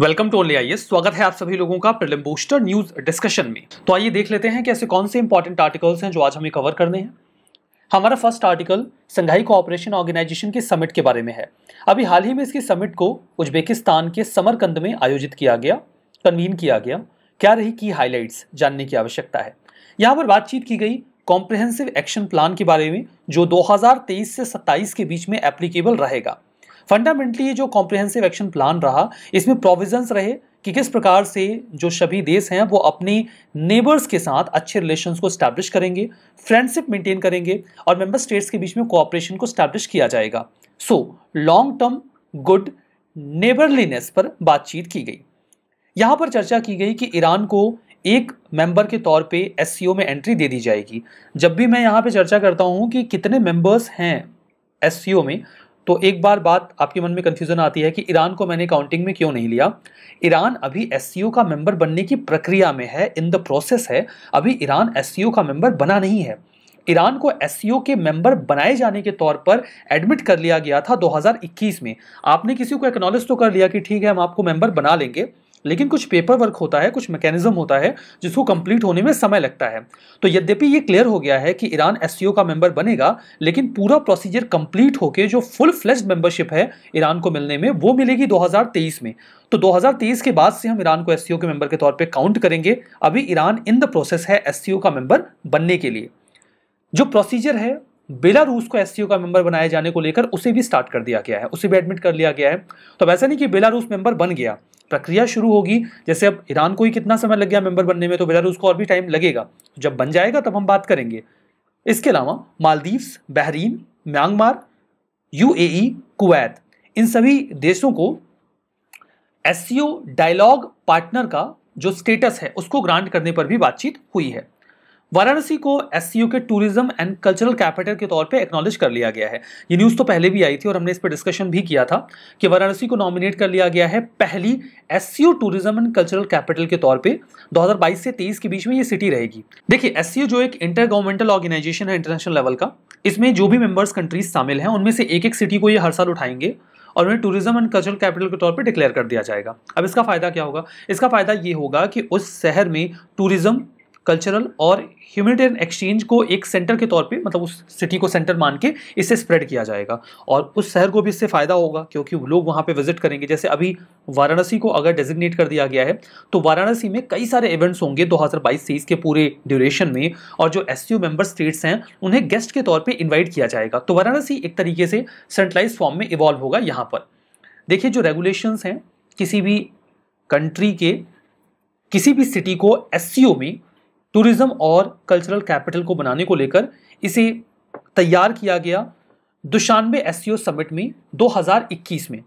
welcome to only आइए स्वागत है आप सभी लोगों का प्रिलिम बूस्टर न्यूज डिस्कशन में तो आइए देख लेते हैं कि ऐसे कौन से इंपॉर्टेंट आर्टिकल्स हैं जो आज हमें कवर करने हैं हमारा first article Shanghai cooperation organisation के समिट के बारे में है अभी हाल ही में इसके समिट को उज्बेकिस्तान के समरकंद में आयोजित किया गया कन्वीन किया गया क्या रही की हाईलाइट्स जानने की आवश्यकता है यहाँ पर बातचीत की गई कॉम्प्रिहेंसिव एक्शन प्लान के बारे में जो 2023 से 27 के बीच में एप्लीकेबल रहेगा फंडामेंटली ये जो कॉम्प्रिहेंसिव एक्शन प्लान रहा इसमें प्रोविजंस रहे कि किस प्रकार से जो सभी देश हैं वो अपने नेबर्स के साथ अच्छे रिलेशन को स्टैब्लिश करेंगे फ्रेंडशिप मेंटेन करेंगे और मेंबर स्टेट्स के बीच में कोऑपरेशन को स्टैब्लिश किया जाएगा so long term good neighbourliness पर बातचीत की गई यहाँ पर चर्चा की गई कि ईरान को एक मेंबर के तौर पे एस में एंट्री दे दी जाएगी जब भी मैं यहाँ पर चर्चा करता हूँ कि कितने मेंबर्स हैं एस में तो एक बार बात आपके मन में कन्फ्यूज़न आती है कि ईरान को मैंने काउंटिंग में क्यों नहीं लिया ईरान अभी एस का मेंबर बनने की प्रक्रिया में है इन द प्रोसेस है अभी ईरान एस का मेंबर बना नहीं है ईरान को एस के मेंबर बनाए जाने के तौर पर एडमिट कर लिया गया था 2021 में आपने किसी को एक्नॉलेज तो कर लिया कि ठीक है हम आपको मेंबर बना लेंगे लेकिन कुछ पेपर वर्क होता है कुछ मैकेनिज्म होता है जिसको कंप्लीट होने में समय लगता है तो यद्यपि ये क्लियर हो गया है कि ईरान एस का मेंबर बनेगा लेकिन पूरा प्रोसीजर कंप्लीट होकर जो फुल फ्लेज मेंबरशिप है ईरान को मिलने में वो मिलेगी 2023 में तो 2023 के बाद से हम ईरान को एस के मेंबर के तौर पर काउंट करेंगे अभी ईरान इन द प्रोसेस है एस का मेंबर बनने के लिए जो प्रोसीजर है बेलारूस को एस का मेंबर बनाए जाने को लेकर उसे भी स्टार्ट कर दिया गया है उसे भी एडमिट कर लिया गया है तो ऐसा नहीं कि बेलारूस मेंबर बन गया प्रक्रिया शुरू होगी जैसे अब ईरान को ही कितना समय लग गया मेंबर बनने में तो बेलारूस को और भी टाइम लगेगा जब बन जाएगा तब हम बात करेंगे इसके अलावा Maldives Bahrain Myanmar U e, Kuwait इन सभी देशों को एस डायलॉग पार्टनर का जो स्टेटस है उसको ग्रांट करने पर भी बातचीत हुई है वाराणसी को एस के टूरिज्म एंड कल्चरल कैपिटल के तौर पे एक्नॉलेज कर लिया गया है ये न्यूज़ तो पहले भी आई थी और हमने इस पर डिस्कशन भी किया था कि वाराणसी को नॉमिनेट कर लिया गया है पहली S tourism and cultural capital के तौर पे 2022 से 23 के बीच में ये सिटी रहेगी देखिए एस जो एक इंटर गवर्नमेंटल ऑर्गेनाइजेशन है इंटरनेशनल लेवल का इसमें जो भी मेम्बर्स कंट्रीज शामिल हैं उनमें से एक एक सिटी को ये हर साल उठाएंगे और उन्हें टूरिज्म एंड कल्चरल कैपिटल के तौर पर डिक्लेयर कर दिया जाएगा अब इसका फ़ायदा क्या होगा इसका फ़ायदा ये होगा कि उस शहर में टूरिज्म कल्चरल और ह्यूमनिटेरियन एक्सचेंज को एक सेंटर के तौर पे मतलब उस सिटी को सेंटर मान के इससे स्प्रेड किया जाएगा और उस शहर को भी इससे फ़ायदा होगा क्योंकि लोग वहाँ पे विजिट करेंगे जैसे अभी वाराणसी को अगर डेजिग्नेट कर दिया गया है तो वाराणसी में कई सारे इवेंट्स होंगे दो हज़ार के पूरे ड्यूरेशन में और जो एस मेंबर स्टेट्स हैं उन्हें गेस्ट के तौर पर इन्वाइट किया जाएगा तो वाराणसी एक तरीके से सेंट्रलाइज फॉर्म में इवॉल्व होगा यहाँ पर देखिए जो रेगुलेशंस हैं किसी भी कंट्री के किसी भी सिटी को एस में टूरिज्म और कल्चरल कैपिटल को बनाने को लेकर इसे तैयार किया गया दुशानबे एस सी समिट में 2021 में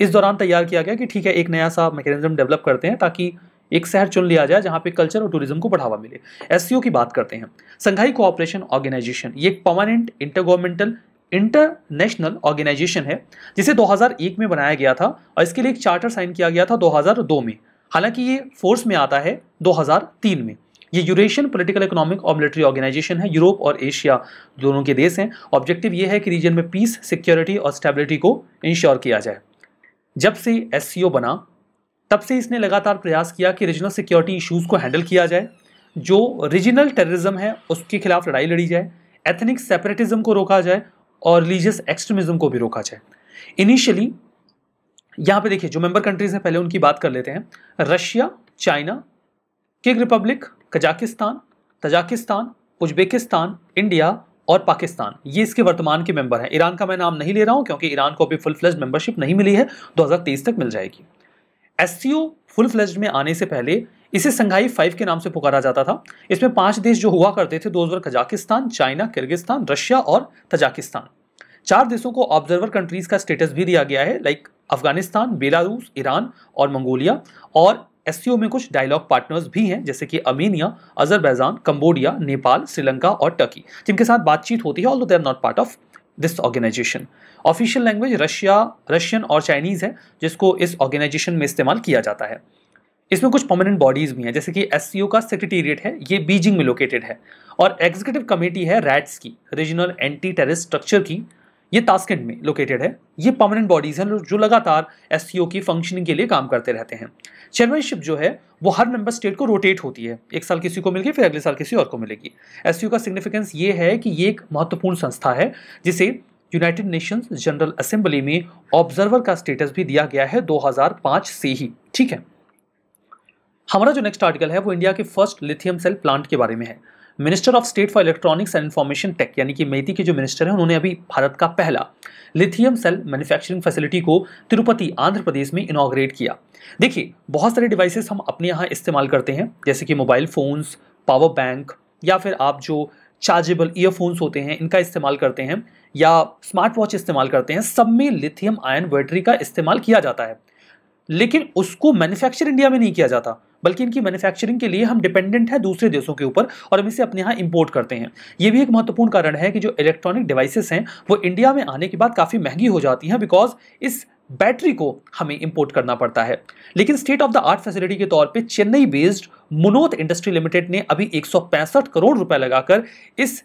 इस दौरान तैयार किया गया कि ठीक है एक नया सा मैकेनिज्म डेवलप करते हैं ताकि एक शहर चुन लिया जाए जहाँ पे कल्चर और टूरिज्म को बढ़ावा मिले एस e की बात करते हैं संघाई कोऑपरेशन ऑर्गेनाइजेशन ये एक परमानेंट इंटरगवर्नमेंटल इंटरनेशनल ऑर्गेनाइजेशन है जिसे 2001 में बनाया गया था और इसके लिए एक चार्टर साइन किया गया था 2002 में हालांकि ये फोर्स में आता है 2003 में ये यूरेशियन पॉलिटिकल इकोनॉमिक और मिलिट्री ऑर्गेनाइजेशन है यूरोप और एशिया दोनों के देश हैं ऑब्जेक्टिव ये है कि रीजन में पीस सिक्योरिटी और स्टेबिलिटी को इंश्योर किया जाए जब से एस बना तब से इसने लगातार प्रयास किया कि रीजनल सिक्योरिटी इश्यूज़ को हैंडल किया जाए जो रीजनल टेररिज्म है उसके खिलाफ लड़ाई लड़ी जाए एथनिक सेपरेटिज्म को रोका जाए और रिलीजियस एक्सट्रीमिज्म को भी रोका जाए इनिशियली यहाँ पे देखिए जो मेंबर कंट्रीज हैं पहले उनकी बात कर लेते हैं रशिया चाइना किग Republic Kazakhstan Tajikistan Uzbekistan India और पाकिस्तान ये इसके वर्तमान के मेंबर हैं ईरान का मैं नाम नहीं ले रहा हूँ क्योंकि ईरान को अभी फुल फ्लेज मेंबरशिप नहीं मिली है 2023 तक मिल जाएगी एस सी फुल फ्लेज में आने से पहले इसे संघाई फाइव के नाम से पुकारा जाता था इसमें पांच देश जो हुआ करते थे दो कजाकिस्तान चाइना किर्गिस्तान रशिया और तजाकिस्तान चार देशों को ऑब्जर्वर कंट्रीज का स्टेटस भी दिया गया है लाइक अफगानिस्तान बेलारूस ईरान और मंगोलिया और एस में कुछ डायलॉग पार्टनर्स भी हैं जैसे कि Armenia Azerbaijan Cambodia Nepal Sri Lanka और टर्की जिनके साथ बातचीत होती है although they are not part of this organisation official language Russia Russian और चाइनीज़ है जिसको इस ऑर्गेनाइजेशन में इस्तेमाल किया जाता है इसमें कुछ परमानेंट बॉडीज़ भी हैं जैसे कि एस का सेक्रेटेरिएट है ये बीजिंग में लोकेटेड है और एग्जीक्यूटिव कमेटी है रैट्स की रीजनल एंटी टेरिस स्ट्रक्चर की ये तास्केंट में लोकेटेड है ये परमानेंट बॉडीज़ हैं जो लगातार एस की फंक्शनिंग के लिए काम करते रहते हैं चेयरमैनशिप जो है वो हर मेंबर स्टेट को रोटेट होती है एक साल किसी को मिलेगी फिर अगले साल किसी और को मिलेगी एस का सिग्निफिकेंस ये है कि ये एक महत्वपूर्ण संस्था है जिसे यूनाइटेड नेशंस जनरल असेंबली में ऑब्जर्वर का स्टेटस भी दिया गया है 2005 से ही ठीक है हमारा जो नेक्स्ट आर्टिकल है वो इंडिया के फर्स्ट लिथियम सेल प्लांट के बारे में है minister of state for electronics and information tech यानी कि मेती के जो मिनिस्टर हैं उन्होंने अभी भारत का पहला लिथियम सेल मैन्युफैक्चरिंग फैसिलिटी को तिरुपति आंध्र प्रदेश में इनाग्रेट किया देखिए बहुत सारे डिवाइसेस हम अपने यहाँ इस्तेमाल करते हैं जैसे कि मोबाइल फ़ोन्स पावर बैंक या फिर आप जो चार्जेबल ईयरफोन्स होते हैं इनका इस्तेमाल करते हैं या स्मार्ट वॉच इस्तेमाल करते हैं सब में लिथियम आयन बैटरी का इस्तेमाल किया जाता है लेकिन उसको मैन्युफैक्चर इंडिया में नहीं किया जाता बल्कि इनकी मैन्युफैक्चरिंग के लिए हम डिपेंडेंट हैं दूसरे देशों के ऊपर और हम इसे अपने यहाँ इम्पोर्ट करते हैं ये भी एक महत्वपूर्ण कारण है कि जो इलेक्ट्रॉनिक डिवाइसेस हैं वो इंडिया में आने के बाद काफ़ी महंगी हो जाती हैं बिकॉज इस बैटरी को हमें इंपोर्ट करना पड़ता है लेकिन state of the art facility के तौर पे Chennai based Munoth Industry Limited ने अभी एक करोड़ रुपए लगाकर इस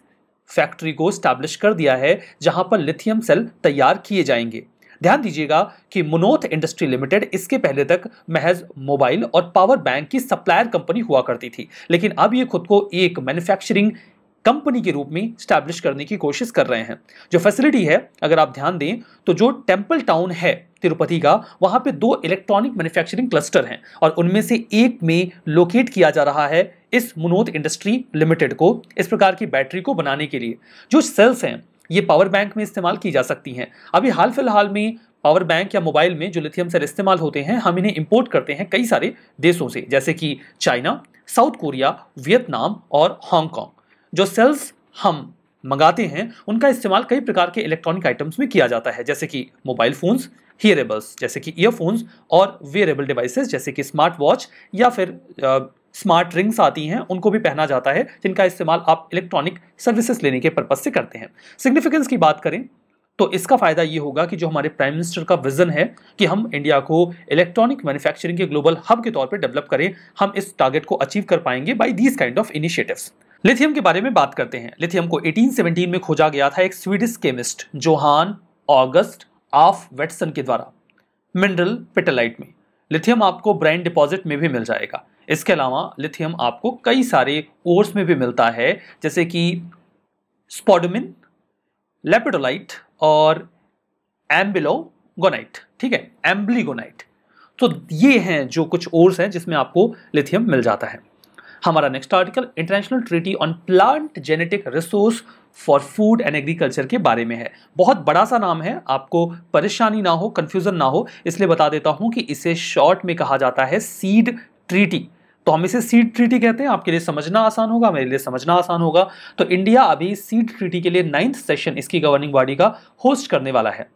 फैक्ट्री को स्टैब्लिश कर दिया है जहां पर लिथियम सेल तैयार किए जाएंगे ध्यान दीजिएगा कि मनोथ इंडस्ट्री लिमिटेड इसके पहले तक महज मोबाइल और पावर बैंक की सप्लायर कंपनी हुआ करती थी लेकिन अब ये खुद को एक मैन्युफैक्चरिंग कंपनी के रूप में स्टैब्लिश करने की कोशिश कर रहे हैं जो फैसिलिटी है अगर आप ध्यान दें तो जो टेम्पल टाउन है तिरुपति का वहाँ पे दो इलेक्ट्रॉनिक मैन्युफैक्चरिंग क्लस्टर हैं और उनमें से एक में लोकेट किया जा रहा है इस मुनोद इंडस्ट्री लिमिटेड को इस प्रकार की बैटरी को बनाने के लिए जो सेल्स हैं ये पावर बैंक में इस्तेमाल की जा सकती हैं अभी हाल फिलहाल में पावर बैंक या मोबाइल में जो लिथियम सेल इस्तेमाल होते हैं हम इन्हें इम्पोर्ट करते हैं कई सारे देशों से जैसे कि चाइना साउथ कोरिया वियतनाम और हांगकॉन्ग जो सेल्स हम मंगाते हैं उनका इस्तेमाल कई प्रकार के इलेक्ट्रॉनिक आइटम्स में किया जाता है जैसे कि मोबाइल फ़ोन्स हियरेबल्स जैसे कि ईयरफोन्स और वेरेबल डिवाइसेस जैसे कि स्मार्ट वॉच या फिर स्मार्ट रिंग्स आती हैं उनको भी पहना जाता है जिनका इस्तेमाल आप इलेक्ट्रॉनिक सर्विसेज लेने के पर्पज से करते हैं सिग्निफिकेंस की बात करें तो इसका फायदा ये होगा कि जो हमारे प्राइम मिनिस्टर का विजन है कि हम इंडिया को इलेक्ट्रॉनिक मैन्युफैक्चरिंग के ग्लोबल हब के तौर पर डेवलप करें हम इस टारगेट को अचीव कर पाएंगे by these kind of initiatives lithium के बारे में बात करते हैं लिथियम को 1817 में खोजा गया था एक Swedish chemist Johan August Arfwedson के द्वारा मिनरल पिटेलाइट में लिथियम आपको ब्रैंड डिपॉजिट में भी मिल जाएगा इसके अलावा लिथियम आपको कई सारे ओर्स में भी मिलता है जैसे कि स्पोडमिन लेपिडोलाइट और एम्बिलोगोनाइट ठीक है एम्बलीगोनाइट तो ये हैं जो कुछ ओर्स हैं जिसमें आपको लिथियम मिल जाता है हमारा next article international treaty on plant genetic resource for food and agriculture के बारे में है बहुत बड़ा सा नाम है आपको परेशानी ना हो कन्फ्यूज़न ना हो इसलिए बता देता हूँ कि इसे शॉर्ट में कहा जाता है सीड ट्रीटी तो हम इसे सीट ट्रीटी कहते हैं आपके लिए समझना आसान होगा मेरे लिए समझना आसान होगा तो इंडिया अभी सीट ट्रीटी के लिए नाइन्थ सेशन इसकी गवर्निंग बॉडी का होस्ट करने वाला है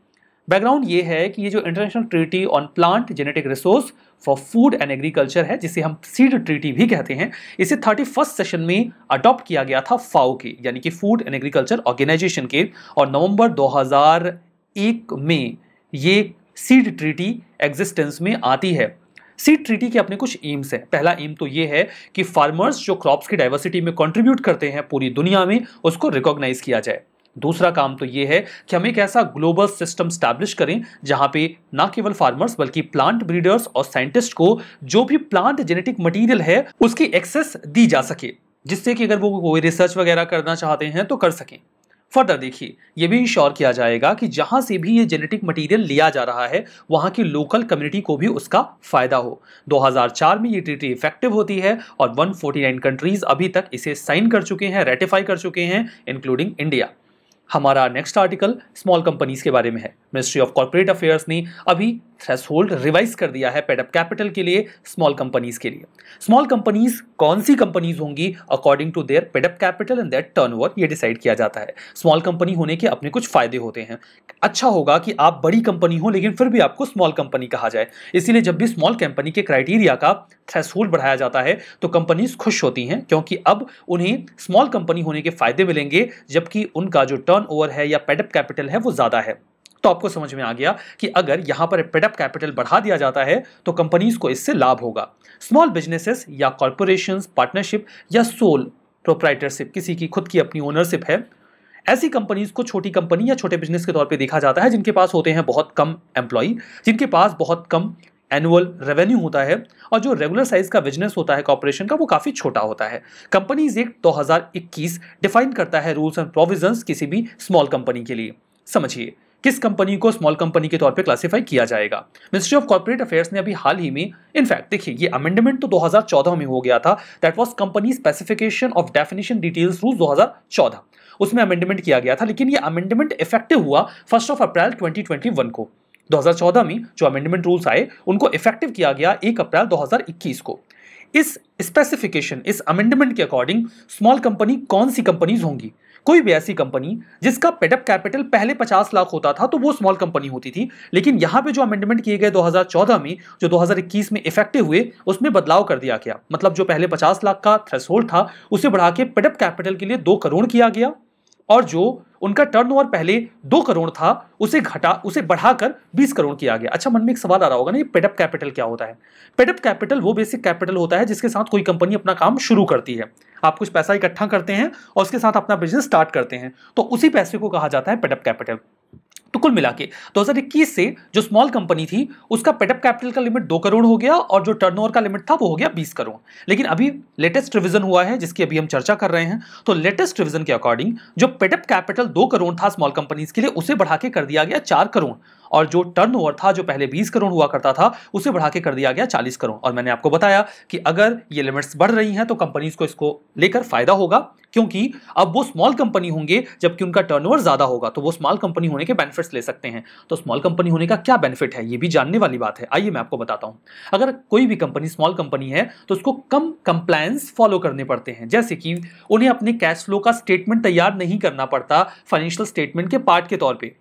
बैकग्राउंड ये है कि ये जो international treaty on plant genetic resource for food and agriculture है जिसे हम सीड ट्रीटी भी कहते हैं इसे थर्टी फर्स्ट सेशन में अडॉप्ट किया गया था फाओ के यानी कि फूड एंड एग्रीकल्चर ऑर्गेनाइजेशन के और नवंबर 2001 में ये सीड ट्रीटी एग्जिस्टेंस में आती है सीड ट्रीटी के अपने कुछ एम्स हैं पहला एम तो ये है कि फार्मर्स जो क्रॉप्स की डाइवर्सिटी में कंट्रीब्यूट करते हैं पूरी दुनिया में उसको रिकॉग्नाइज किया जाए दूसरा काम तो ये है कि हम एक ऐसा ग्लोबल सिस्टम स्टैब्लिश करें जहाँ पे ना केवल फार्मर्स बल्कि प्लांट ब्रीडर्स और साइंटिस्ट को जो भी प्लांट जेनेटिक मटेरियल है उसकी एक्सेस दी जा सके जिससे कि अगर वो कोई रिसर्च वगैरह करना चाहते हैं तो कर सकें फर्दर देखिए ये भी इंश्योर किया जाएगा कि जहाँ से भी ये जेनेटिक मटेरियल लिया जा रहा है वहाँ की लोकल कम्युनिटी को भी उसका फ़ायदा हो 2004 में ये ट्रीटी इफेक्टिव होती है और 149 कंट्रीज़ अभी तक इसे साइन कर चुके हैं रेटिफाई कर चुके हैं इंक्लूडिंग इंडिया हमारा नेक्स्ट आर्टिकल स्मॉल कंपनीज के बारे में है मिनिस्ट्री ऑफ कॉरपोरेट अफेयर्स ने अभी थ्रेस रिवाइज कर दिया है पेडअप कैपिटल के लिए स्मॉल कंपनीज के लिए स्मॉल कंपनीज कौन सी कंपनीज होंगी according to their paid up capital and their over ये डिसाइड किया जाता है स्मॉल कंपनी होने के अपने कुछ फायदे होते हैं अच्छा होगा कि आप बड़ी कंपनी हो लेकिन फिर भी आपको स्मॉल कंपनी कहा जाए इसीलिए जब भी स्मॉल कंपनी के क्राइटेरिया का थ्रेस बढ़ाया जाता है तो कंपनीज खुश होती हैं क्योंकि अब उन्हें स्मॉल कंपनी होने के फायदे मिलेंगे जबकि उनका जो ओवर है या पेडअप कैपिटल है वो ज़्यादा है तो आपको समझ में आ गया कि अगर यहां पर पेडअप कैपिटल बढ़ा दिया जाता है तो कंपनीज को इससे लाभ होगा स्मॉल बिजनेसेस या कॉरपोरेशन पार्टनरशिप या सोल प्रोप्राइटरशिप किसी की खुद की अपनी ओनरशिप है ऐसी कंपनीज को छोटी कंपनी या छोटे बिजनेस के तौर पे देखा जाता है जिनके पास होते हैं बहुत कम एम्प्लॉय जिनके पास बहुत कम एनुअल रेवेन्यू होता है और जो रेगुलर साइज का बिजनेस होता है कॉपरेशन का वो काफ़ी छोटा होता है कंपनीज एक 2021 डिफाइन करता है रूल्स एंड प्रोविजंस किसी भी स्मॉल कंपनी के लिए समझिए किस कंपनी को स्मॉल कंपनी के तौर पर क्लासीफाई किया जाएगा मिनिस्ट्री ऑफ कॉर्पोरेट अफेयर्स ने अभी हाल ही में इनफैक्ट देखिए ये अमेंडमेंट तो 2014 में हो गया था that was company specification of definition details rule 2014 उसमें अमेंडमेंट किया गया था लेकिन ये अमेंडमेंट इफेक्टिव हुआ फर्स्ट ऑफ अप्रैल ट्वेंटी को 2014 में जो अमेंडमेंट रूल्स आए उनको इफेक्टिव किया गया एक अप्रैल 2021 को इस स्पेसिफिकेशन इस अमेंडमेंट के अकॉर्डिंग स्मॉल कंपनी कौन सी कंपनीज होंगी कोई भी ऐसी कंपनी जिसका पेटअप कैपिटल पहले 50 लाख होता था तो वो स्मॉल कंपनी होती थी लेकिन यहाँ पे जो अमेंडमेंट किए गए 2014 में जो 2021 में इफेक्टिव हुए उसमें बदलाव कर दिया गया मतलब जो पहले 50 लाख का थ्रेसहोल्ड था उसे बढ़ा के पेटअप कैपिटल के लिए दो करोड़ किया गया और जो उनका टर्नओवर पहले दो करोड़ था उसे घटा उसे बढ़ाकर बीस करोड़ किया गया अच्छा मन में एक सवाल आ रहा होगा ना ये पेडअप कैपिटल क्या होता है पेडअप कैपिटल वो बेसिक कैपिटल होता है जिसके साथ कोई कंपनी अपना काम शुरू करती है आप कुछ पैसा इकट्ठा करते हैं और उसके साथ अपना बिजनेस स्टार्ट करते हैं तो उसी पैसे को कहा जाता है पेडअप कैपिटल तो कुल मिला के दो से जो स्मॉल कंपनी थी उसका पेटअप कैपिटल का लिमिट दो करोड़ हो गया और जो टर्नओवर का लिमिट था वो हो गया बीस करोड़ लेकिन अभी लेटेस्ट रिविजन हुआ है जिसकी अभी हम चर्चा कर रहे हैं तो लेटेस्ट रिविजन के अकॉर्डिंग जो पेटअप कैपिटल दो करोड़ था स्मॉल कंपनीज के लिए उसे बढ़ा के कर दिया गया चार करोड़ और जो टर्नओवर था जो पहले 20 करोड़ हुआ करता था उसे बढ़ा के कर दिया गया 40 करोड़ और मैंने आपको बताया कि अगर ये लिमिट्स बढ़ रही हैं तो कंपनीज को इसको लेकर फायदा होगा क्योंकि अब वो स्मॉल कंपनी होंगे जबकि उनका टर्नओवर ज्यादा होगा तो वो स्मॉल कंपनी होने के बेनिफिट्स ले सकते हैं तो स्मॉल कंपनी होने का क्या बेनिफिट है ये भी जानने वाली बात है आइए मैं आपको बताता हूं अगर कोई भी कंपनी स्मॉल कंपनी है तो उसको कम कंप्लायंस फॉलो करने पड़ते हैं जैसे कि उन्हें अपने कैश फ्लो का स्टेटमेंट तैयार नहीं करना पड़ता फाइनेंशियल स्टेटमेंट के पार्ट के तौर पर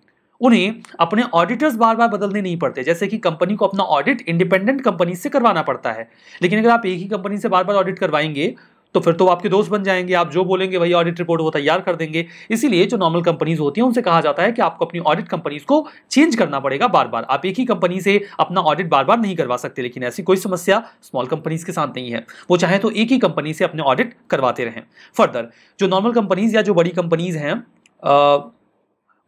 उन्हें अपने ऑडिटर्स बार बार बदलने नहीं पड़ते जैसे कि कंपनी को अपना ऑडिट इंडिपेंडेंट कंपनी से करवाना पड़ता है लेकिन अगर आप एक ही कंपनी से बार बार ऑडिट करवाएंगे तो फिर तो आपके दोस्त बन जाएंगे आप जो बोलेंगे वही ऑडिट रिपोर्ट वो तैयार कर देंगे इसीलिए जो नॉर्मल कंपनीज होती हैं उनसे कहा जाता है कि आपको अपनी ऑडिट कंपनीज को चेंज करना पड़ेगा बार बार आप एक ही कंपनी से अपना ऑडिट बार बार नहीं करवा सकते लेकिन ऐसी कोई समस्या स्मॉल कंपनीज के साथ नहीं है वो चाहे तो एक ही कंपनी से अपने ऑडिट करवाते रहें फर्दर जो नॉर्मल कंपनीज या जो बड़ी कंपनीज हैं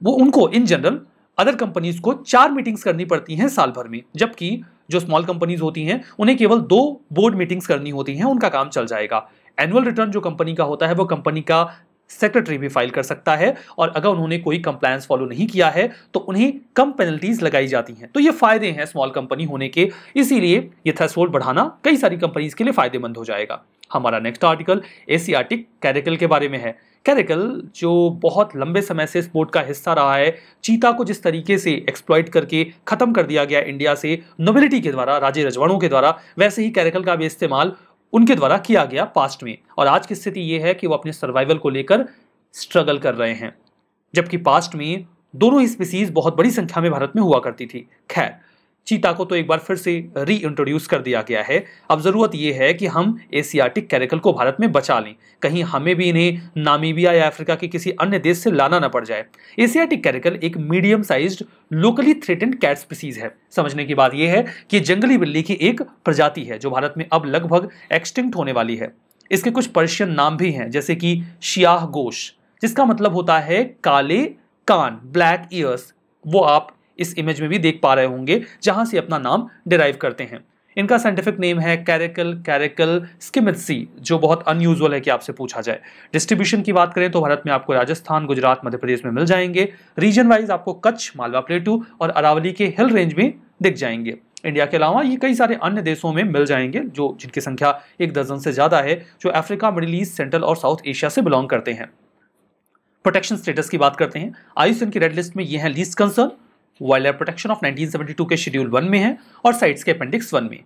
वो उनको इन जनरल अदर कंपनीज को चार मीटिंग्स करनी पड़ती हैं साल भर में जबकि जो स्मॉल कंपनीज होती हैं उन्हें केवल दो बोर्ड मीटिंग्स करनी होती हैं उनका काम चल जाएगा एनुअल रिटर्न जो कंपनी का होता है वो कंपनी का सेक्रेटरी भी फाइल कर सकता है और अगर उन्होंने कोई कंप्लायंस फॉलो नहीं किया है तो उन्हें कम पेनल्टीज लगाई जाती हैं तो ये फायदे हैं स्मॉल कंपनी होने के इसीलिए ये थ्रेसोल्ड बढ़ाना कई सारी कंपनीज के लिए फायदेमंद हो जाएगा हमारा नेक्स्ट आर्टिकल एशियाटिक कैरेकल के बारे में है कैरेकल जो बहुत लंबे समय से स्पोर्ट का हिस्सा रहा है चीता को जिस तरीके से एक्सप्लॉइट करके ख़त्म कर दिया गया इंडिया से नोबिलिटी के द्वारा राजे रजवाणों के द्वारा वैसे ही कैरेकल का भी इस्तेमाल उनके द्वारा किया गया पास्ट में और आज की स्थिति ये है कि वो अपने सर्वाइवल को लेकर स्ट्रगल कर रहे हैं जबकि पास्ट में दोनों स्पीसीज बहुत बड़ी संख्या में भारत में हुआ करती थी खैर चीता को तो एक बार फिर से री इंट्रोड्यूस कर दिया गया है अब ज़रूरत यह है कि हम एशियाटिक कैरेकल को भारत में बचा लें कहीं हमें भी इन्हें नामीबिया या अफ्रीका के किसी अन्य देश से लाना ना पड़ जाए एशियाटिक कैरेकल एक medium size locally threatened cat species है समझने की बात यह है कि जंगली बिल्ली की एक प्रजाति है जो भारत में अब लगभग एक्सटिंक्ट होने वाली है इसके कुछ पर्शियन नाम भी हैं जैसे कि शियाह गोश जिसका मतलब होता है काले कान ब्लैक ईयर्स वो आप इस इमेज में भी देख पा रहे होंगे जहां से अपना नाम डिराइव करते हैं इनका साइंटिफिक नेम है कैरेकल कैरेकल स्किमित्सी जो बहुत अनयूजल है कि आपसे पूछा जाए डिस्ट्रीब्यूशन की बात करें तो भारत में आपको राजस्थान गुजरात मध्य प्रदेश में मिल जाएंगे रीजन वाइज आपको कच्छ मालवा प्लेटू और अरावली के हिल रेंज में दिख जाएंगे इंडिया के अलावा ये कई सारे अन्य देशों में मिल जाएंगे जो जिनकी संख्या एक दर्जन से ज़्यादा है जो अफ्रीका मिडिल ईस्ट सेंट्रल और साउथ एशिया से बिलोंग करते हैं प्रोटेक्शन स्टेटस की बात करते हैं आयुष की रेड लिस्ट में ये हैं least concern wildlife protection of 1972 के शेड्यूल वन में है और साइट्स के अपेंडिक्स वन में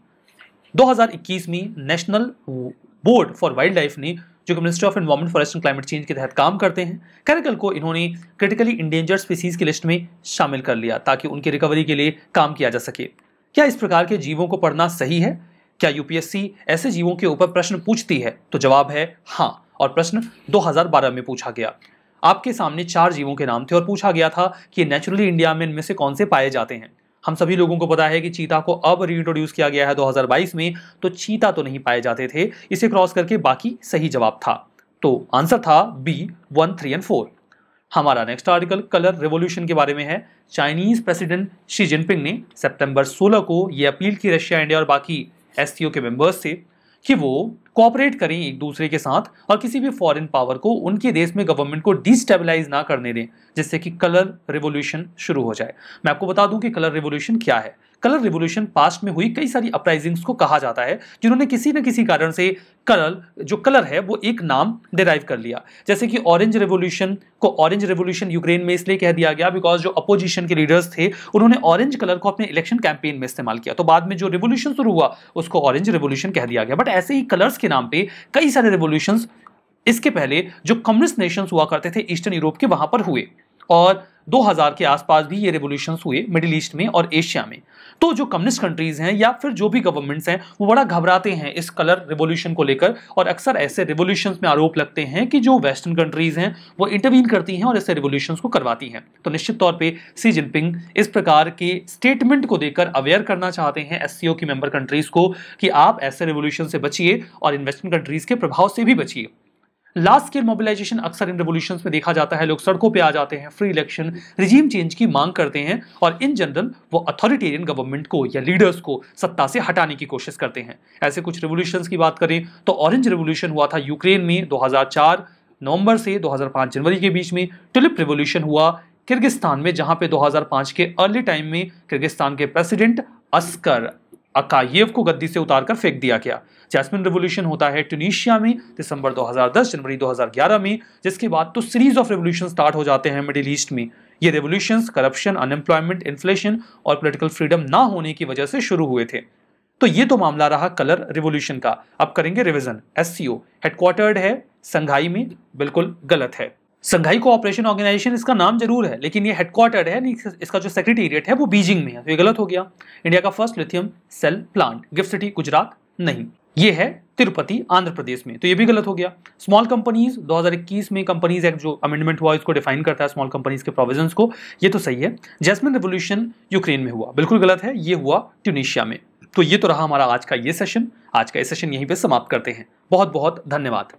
2021 में national board for wildlife ने जो कि ministry of environment forest and climate change के तहत काम करते हैं कैरिकल को इन्होंने क्रिटिकली इंडेंजर स्पीसीज की लिस्ट में शामिल कर लिया ताकि उनकी रिकवरी के लिए काम किया जा सके क्या इस प्रकार के जीवों को पढ़ना सही है क्या यूपीएससी ऐसे जीवों के ऊपर प्रश्न पूछती है तो जवाब है हाँ और प्रश्न 2012 में पूछा गया आपके सामने चार जीवों के नाम थे और पूछा गया था कि नेचुरली इंडिया में इनमें से कौन से पाए जाते हैं हम सभी लोगों को पता है कि चीता को अब रीइंट्रोड्यूस किया गया है 2022 में तो चीता तो नहीं पाए जाते थे इसे क्रॉस करके बाकी सही जवाब था तो आंसर था B one three and four हमारा नेक्स्ट आर्टिकल कलर रेवोल्यूशन के बारे में है चाइनीज प्रेसिडेंट शी जिनपिंग ने सितंबर 16 को यह अपील की रशिया इंडिया और बाकी एस के मेंबर्स से कि वो कॉपरेट करें एक दूसरे के साथ और किसी भी फॉरेन पावर को उनके देश में गवर्नमेंट को डिस्टेबलाइज ना करने दें जिससे कि कलर रिवोल्यूशन शुरू हो जाए मैं आपको बता दूं कि कलर रिवोल्यूशन क्या है कलर रिवोल्यूशन पास्ट में हुई कई सारी अपराइजिंग्स को कहा जाता है जिन्होंने किसी न किसी कारण से कलर जो कलर है वो एक नाम डिराइव कर लिया जैसे कि ऑरेंज रिवोल्यूशन को ऑरेंज रिवोल्यूशन यूक्रेन में इसलिए कह दिया गया बिकॉज जो अपोजिशन के लीडर्स थे उन्होंने ऑरेंज कलर को अपने इलेक्शन कैंपेन में इस्तेमाल किया तो बाद में जो रेवोल्यूशन शुरू हुआ उसको ऑरेंज रेवोल्यूशन कह दिया गया बट ऐसे ही कलर्स के नाम पे कई सारे रेवोल्यूशन इसके पहले जो कम्युनिस्ट नेशंस हुआ करते थे ईस्टर्न यूरोप के वहां पर हुए और 2000 के आसपास भी ये रेवोल्यूशन हुए मिडिल ईस्ट में और एशिया में तो जो कम्युनिस्ट कंट्रीज हैं या फिर जो भी गवर्नमेंट्स हैं वो बड़ा घबराते हैं इस कलर रेवोल्यूशन को लेकर और अक्सर ऐसे रेवोल्यूशन में आरोप लगते हैं कि जो वेस्टर्न कंट्रीज हैं वो इंटरवीन करती हैं और ऐसे रेवोल्यूशन को करवाती हैं तो निश्चित तौर पर सी जिनपिंग इस प्रकार के स्टेटमेंट को देकर अवेयर करना चाहते हैं एस की मेंबर कंट्रीज को कि आप ऐसे रेवोल्यूशन से बचिए और इन वेस्टर्न कंट्रीज के प्रभाव से भी बचिए लार्ज स्केल मोबिलाइजेशन अक्सर इन रेवोल्यूशन में देखा जाता है लोग सड़कों पर आ जाते हैं फ्री इलेक्शन रिजीम चेंज की मांग करते हैं और इन जनरल वो अथॉरिटेरियन गवर्नमेंट को या लीडर्स को सत्ता से हटाने की कोशिश करते हैं ऐसे कुछ रेवोल्यूशन की बात करें तो ऑरेंज रेवोल्यूशन हुआ था यूक्रेन में दो नवंबर से दो जनवरी के बीच में ट्यूलिप रेवोल्यूशन हुआ किर्गिस्तान में जहां पे 2005 के अर्ली टाइम में किर्गिस्तान के प्रेसिडेंट अस्कर अकायेव को गद्दी से उतारकर फेंक दिया गया जैस्मिन रिवोल्यूशन होता है ट्यूनिशिया में दिसंबर 2010 जनवरी 2011 में जिसके बाद तो सीरीज ऑफ रेवोल्यूशन स्टार्ट हो जाते हैं मिडिल ईस्ट में ये रेवोल्यूशन करप्शन अनएम्प्लॉयमेंट इन्फ्लेशन और पोलिटिकल फ्रीडम ना होने की वजह से शुरू हुए थे तो ये तो मामला रहा कलर रिवोल्यूशन का अब करेंगे रिविजन एस सी हेडक्वार्टर्ड है संघाई में बिल्कुल गलत है संघाई कोऑपरेशन ऑर्गेनाइजेशन इसका नाम जरूर है लेकिन ये हेडक्वार्टर है इसका जो सेक्रेटेरिएट है वो बीजिंग में है तो ये गलत हो गया इंडिया का first lithium cell plant gift city Gujarat नहीं ये है तिरुपति आंध्र प्रदेश में तो ये भी गलत हो गया स्मॉल कंपनीज 2021 में कंपनीज एक्ट जो अमेंडमेंट हुआ इसको डिफाइन करता है स्मॉल कंपनीज के प्रोविजन को ये तो सही है जैसमिन रेवोल्यूशन यूक्रेन में हुआ बिल्कुल गलत है ये हुआ ट्यूनिशिया में तो ये तो रहा हमारा आज का ये सेशन आज का ये सेशन यहीं पर समाप्त करते हैं बहुत बहुत धन्यवाद